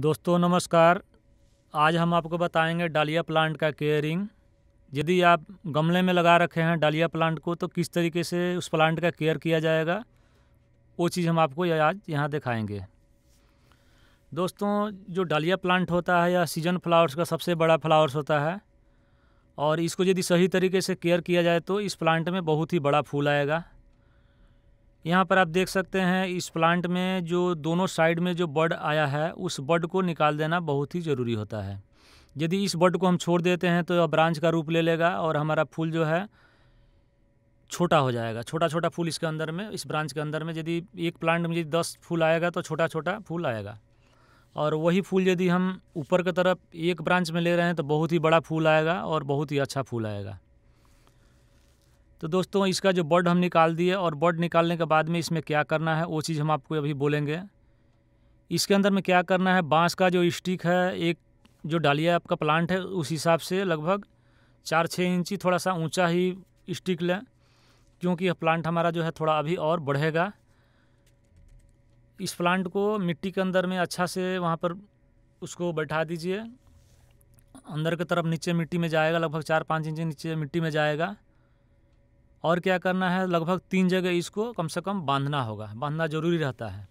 दोस्तों नमस्कार आज हम आपको बताएंगे डालिया प्लांट का केयरिंग यदि आप गमले में लगा रखे हैं डालिया प्लांट को तो किस तरीके से उस प्लांट का केयर किया जाएगा वो चीज़ हम आपको आज यहाँ दिखाएंगे दोस्तों जो डालिया प्लांट होता है या सीजन फ्लावर्स का सबसे बड़ा फ्लावर्स होता है और इसको यदि सही तरीके से केयर किया जाए तो इस प्लांट में बहुत ही बड़ा फूल आएगा यहाँ पर आप देख सकते हैं इस प्लांट में जो दोनों साइड में जो बर्ड आया है उस बर्ड को निकाल देना बहुत ही ज़रूरी होता है यदि इस बर्ड को हम छोड़ देते हैं तो ब्रांच का रूप ले लेगा और हमारा फूल जो है छोटा हो जाएगा छोटा छोटा फूल इसके अंदर में इस ब्रांच के अंदर में यदि एक प्लांट में यदि दस फूल आएगा तो छोटा छोटा फूल आएगा और वही फूल यदि हम ऊपर की तरफ एक ब्रांच में ले रहे हैं तो बहुत ही बड़ा फूल आएगा और बहुत ही अच्छा फूल आएगा तो दोस्तों इसका जो बर्ड हम निकाल दिए और बर्ड निकालने के बाद में इसमें क्या करना है वो चीज़ हम आपको अभी बोलेंगे इसके अंदर में क्या करना है बांस का जो स्टिक है एक जो डालिया आपका प्लांट है उस हिसाब से लगभग चार छः इंची थोड़ा सा ऊंचा ही स्टिक लें क्योंकि यह प्लांट हमारा जो है थोड़ा अभी और बढ़ेगा इस प्लांट को मिट्टी के अंदर में अच्छा से वहाँ पर उसको बैठा दीजिए अंदर की तरफ नीचे मिट्टी में जाएगा लगभग चार पाँच इंची नीचे मिट्टी में जाएगा और क्या करना है लगभग तीन जगह इसको कम से कम बांधना होगा बांधना ज़रूरी रहता है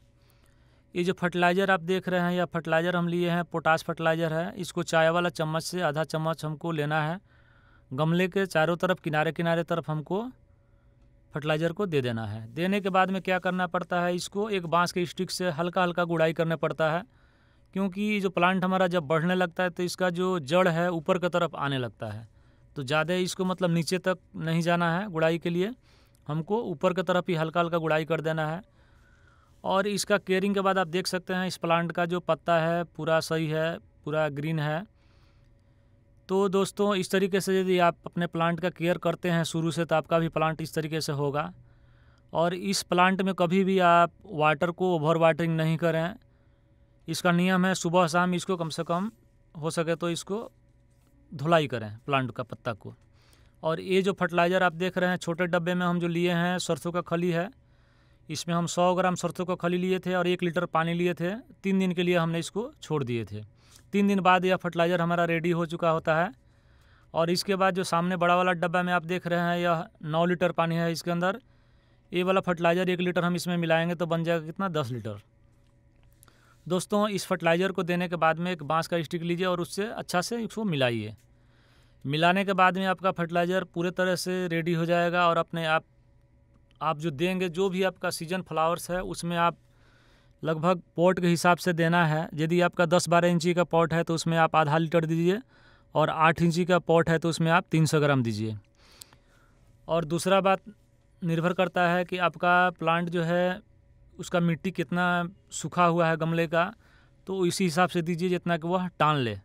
ये जो फर्टिलाइज़र आप देख रहे हैं या फर्टिलाइज़र हम लिए हैं पोटास फर्टिलाइज़र है इसको चाय वाला चम्मच से आधा चम्मच हमको लेना है गमले के चारों तरफ किनारे किनारे तरफ हमको फर्टिलाइज़र को दे देना है देने के बाद में क्या करना पड़ता है इसको एक बांस के स्टिक से हल्का हल्का गुड़ाई करने पड़ता है क्योंकि जो प्लांट हमारा जब बढ़ने लगता है तो इसका जो जड़ है ऊपर की तरफ आने लगता है तो ज़्यादा इसको मतलब नीचे तक नहीं जाना है गुड़ाई के लिए हमको ऊपर की तरफ ही हल्का हल्का गुड़ाई कर देना है और इसका केयरिंग के बाद आप देख सकते हैं इस प्लांट का जो पत्ता है पूरा सही है पूरा ग्रीन है तो दोस्तों इस तरीके से यदि आप अपने प्लांट का केयर करते हैं शुरू से तो आपका भी प्लांट इस तरीके से होगा और इस प्लांट में कभी भी आप वाटर को ओवर वाटरिंग नहीं करें इसका नियम है सुबह शाम इसको कम से कम हो सके तो इसको धुलाई करें प्लांट का पत्ता को और ये जो फर्टिलाइज़र आप देख रहे हैं छोटे डब्बे में हम जो लिए हैं सरसों का खली है इसमें हम 100 ग्राम सरसों का खली लिए थे और एक लीटर पानी लिए थे तीन दिन के लिए हमने इसको छोड़ दिए थे तीन दिन बाद यह फर्टिलाइज़र हमारा रेडी हो चुका होता है और इसके बाद जो सामने बड़ा वाला डब्बा में आप देख रहे हैं यह नौ लीटर पानी है इसके अंदर ये वाला फर्टिलाइज़र एक लीटर हम इसमें मिलाएंगे तो बन जाएगा कितना दस लीटर दोस्तों इस फर्टिलाइज़र को देने के बाद में एक बांस का स्टिक लीजिए और उससे अच्छा से इसको मिलाइए मिलाने के बाद में आपका फर्टिलाइज़र पूरे तरह से रेडी हो जाएगा और अपने आप आप जो देंगे जो भी आपका सीजन फ्लावर्स है उसमें आप लगभग पॉट के हिसाब से देना है यदि आपका दस बारह इंची का पॉट है तो उसमें आप आधा लीटर दीजिए और आठ इंची का पॉट है तो उसमें आप सौ ग्राम दीजिए और दूसरा बात निर्भर करता है कि आपका प्लांट जो है उसका मिट्टी कितना सूखा हुआ है गमले का तो इसी हिसाब से दीजिए जितना कि वह टान ले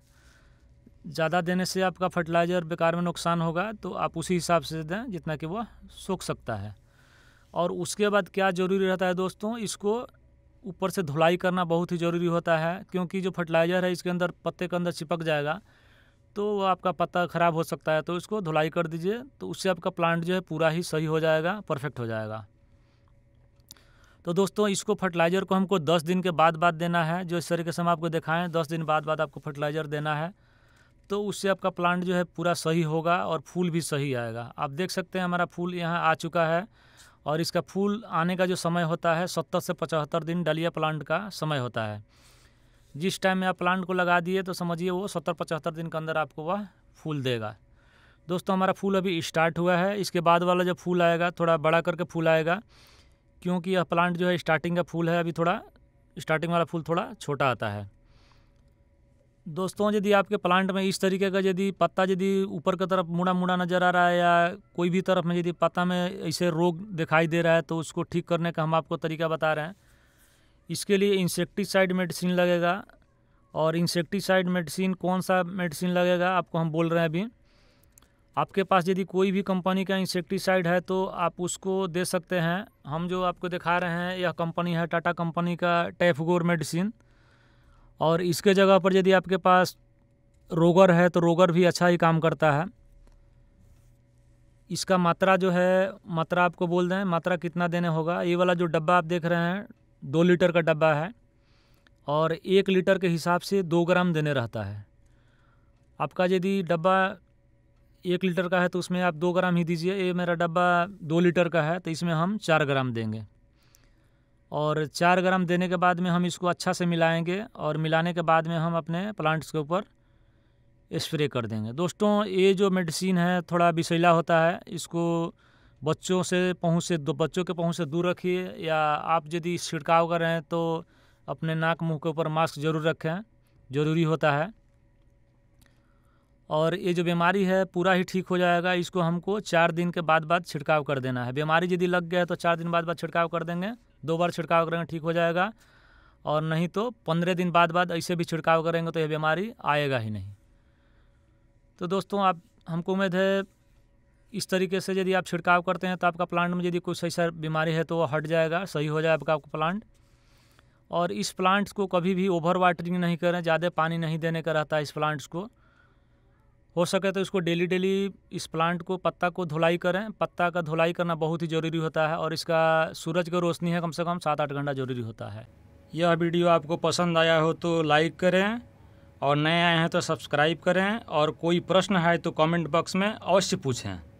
ज़्यादा देने से आपका फर्टिलाइज़र बेकार में नुकसान होगा तो आप उसी हिसाब से दें जितना कि वह सूख सकता है और उसके बाद क्या ज़रूरी रहता है दोस्तों इसको ऊपर से धुलाई करना बहुत ही ज़रूरी होता है क्योंकि जो फर्टिलाइज़र है इसके अंदर पत्ते के अंदर चिपक जाएगा तो वह आपका पत्ता ख़राब हो सकता है तो इसको धुलाई कर दीजिए तो उससे आपका प्लांट जो है पूरा ही सही हो जाएगा परफेक्ट हो जाएगा तो दोस्तों इसको फर्टिलाइज़र को हमको दस दिन के बाद बाद देना है जो इस तरीके से हम आपको दिखाएं दस दिन बाद बाद आपको फर्टिलाइज़र देना है तो उससे आपका प्लांट जो है पूरा सही होगा और फूल भी सही आएगा आप देख सकते हैं हमारा फूल यहाँ आ चुका है और इसका फूल आने का जो समय होता है सत्तर से पचहत्तर दिन डलिया प्लांट का समय होता है जिस टाइम में आप प्लांट को लगा दिए तो समझिए वो सत्तर पचहत्तर दिन के अंदर आपको वह फूल देगा दोस्तों हमारा फूल अभी स्टार्ट हुआ है इसके बाद वाला जब फूल आएगा थोड़ा बड़ा करके फूल आएगा क्योंकि यह प्लांट जो है स्टार्टिंग का फूल है अभी थोड़ा स्टार्टिंग वाला फूल थोड़ा छोटा आता है दोस्तों यदि आपके प्लांट में इस तरीके का यदि पत्ता यदि ऊपर की तरफ मुड़ा मुड़ा नज़र आ रहा है या कोई भी तरफ में यदि पत्ता में ऐसे रोग दिखाई दे रहा है तो उसको ठीक करने का हम आपको तरीका बता रहे हैं इसके लिए इंसेक्टिसाइड मेडिसिन लगेगा और इंसेक्टिसाइड मेडिसिन कौन सा मेडिसिन लगेगा आपको हम बोल रहे हैं अभी आपके पास यदि कोई भी कंपनी का इंसेक्टिसाइड है तो आप उसको दे सकते हैं हम जो आपको दिखा रहे हैं यह कंपनी है टाटा कंपनी का टेफगोर मेडिसिन और इसके जगह पर यदि आपके पास रोगर है तो रोगर भी अच्छा ही काम करता है इसका मात्रा जो है मात्रा आपको बोल दें मात्रा कितना देने होगा ये वाला जो डब्बा आप देख रहे हैं दो लीटर का डब्बा है और एक लीटर के हिसाब से दो ग्राम देने रहता है आपका यदि डब्बा एक लीटर का है तो उसमें आप दो ग्राम ही दीजिए ये मेरा डब्बा दो लीटर का है तो इसमें हम चार ग्राम देंगे और चार ग्राम देने के बाद में हम इसको अच्छा से मिलाएंगे और मिलाने के बाद में हम अपने प्लांट्स के ऊपर स्प्रे कर देंगे दोस्तों ये जो मेडिसिन है थोड़ा बिसैला होता है इसको बच्चों से पहुँच से बच्चों के पहुँच से दूर रखिए या आप यदि छिड़काव करें तो अपने नाक मुंह के ऊपर मास्क ज़रूर रखें ज़रूरी होता है और ये जो बीमारी है पूरा ही ठीक हो जाएगा इसको हमको चार दिन के बाद बाद छिड़काव कर देना है बीमारी यदि लग गया तो चार दिन बाद बाद छिड़काव कर देंगे दो बार छिड़काव करेंगे ठीक हो जाएगा और नहीं तो पंद्रह दिन बाद बाद ऐसे भी छिड़काव करेंगे तो यह बीमारी आएगा ही नहीं तो दोस्तों आप हमको उम्मीद है इस तरीके से यदि आप छिड़काव करते हैं तो आपका प्लांट में यदि कुछ ऐसा बीमारी है तो वह हट जाएगा सही हो जाएगा आपका प्लांट और इस प्लांट्स को कभी भी ओवर वाटरिंग नहीं करें ज़्यादा पानी नहीं देने का रहता है इस प्लांट्स को हो सके तो इसको डेली डेली इस प्लांट को पत्ता को धुलाई करें पत्ता का धुलाई करना बहुत ही ज़रूरी होता है और इसका सूरज की रोशनी है कम से कम सात आठ घंटा ज़रूरी होता है यह वीडियो आपको पसंद आया हो तो लाइक करें और नए आए हैं तो सब्सक्राइब करें और कोई प्रश्न है तो कमेंट बॉक्स में अवश्य पूछें